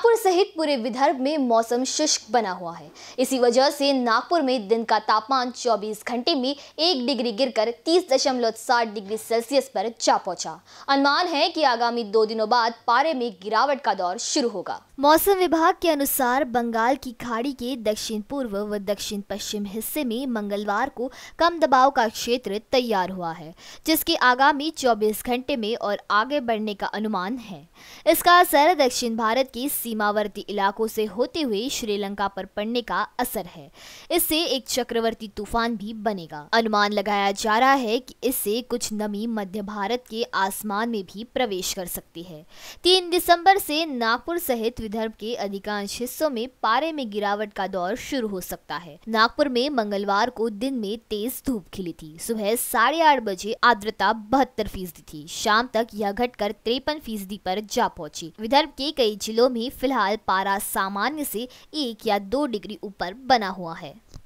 नागपुर सहित पूरे विदर्भ में मौसम शुष्क बना हुआ है इसी वजह से नागपुर में दिन का तापमान 24 घंटे में एक डिग्री गिरकर 30.7 डिग्री सेल्सियस पर जा पहुंचा अनुमान है कि आगामी दो दिनों बाद पारे में गिरावट का दौर शुरू होगा मौसम विभाग के अनुसार बंगाल की खाड़ी के दक्षिण पूर्व व दक्षिण पश्चिम हिस्से में मंगलवार को कम दबाव का क्षेत्र तैयार हुआ है जिसके आगामी 24 घंटे में और आगे बढ़ने का अनुमान है इसका असर दक्षिण भारत की सीमावर्ती इलाकों से होते हुए श्रीलंका पर पड़ने का असर है इससे एक चक्रवर्ती तूफान भी बनेगा अनुमान लगाया जा रहा है कि इससे कुछ नमी मध्य भारत के आसमान में भी प्रवेश कर सकती है तीन दिसंबर से नागपुर सहित विदर्भ के अधिकांश हिस्सों में पारे में गिरावट का दौर शुरू हो सकता है नागपुर में मंगलवार को दिन में तेज धूप खिली थी सुबह साढ़े आठ बजे आर्द्रता बहत्तर फीसदी थी शाम तक यह घटकर तिरपन फीसदी पर जा पहुंची विदर्भ के कई जिलों में फिलहाल पारा सामान्य से एक या दो डिग्री ऊपर बना हुआ है